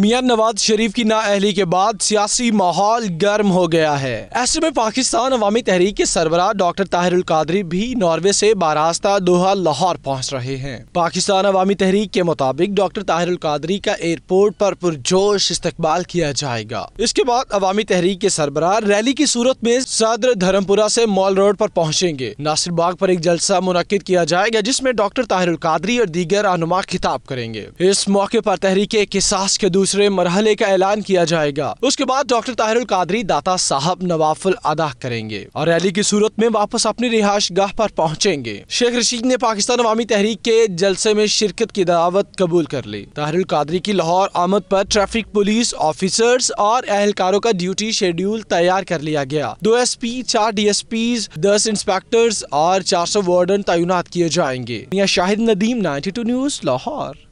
मियां नवाज शरीफ की नाअहली के बाद सियासी माहौल गर्म हो गया है ऐसे में पाकिस्तान अवामी तहरीक के सरबरा डॉक्टर ताहिरुल कादरी भी नॉर्वे से बारास्ता दोहा लाहौर पहुंच रहे हैं पाकिस्तान अवामी तहरीक के मुताबिक डॉक्टर ताहिरुल कादरी का एयरपोर्ट पर पुरजोश इस्तकबाल किया जाएगा इसके बाद अवामी तहरीक के सरबरा रैली की सूरत में सदर धर्मपुरा से मॉल रोड पर पहुँचेंगे नासिर बाग पर एक जलसा मुनद किया जाएगा जिसमे डॉक्टर ताहिरुल कादरी और दीगर रहनुमा खिताब करेंगे इस मौके पर तहरीक के दूसरे दूसरे मरहले का ऐलान किया जाएगा उसके बाद डॉक्टर ताहिरुल कादरी दाता साहब नवाफुल अदा करेंगे और रैली की सूरत में वापस अपनी रिहाश गाह पर पहुँचेंगे शेख रशीद ने पाकिस्तान अवामी तहरीक के जलसे में शिरकत की दावत कबूल कर ली ताहिरुल कादरी की लाहौर आमद पर ट्रैफिक पुलिस ऑफिसर्स और एहलकारों का ड्यूटी शेड्यूल तैयार कर लिया गया दो एस पी चार डी एस पी दस इंस्पेक्टर्स और चार सौ वार्डन तैनात किए जाएंगे Shahid Nadeem ninety two news Lahore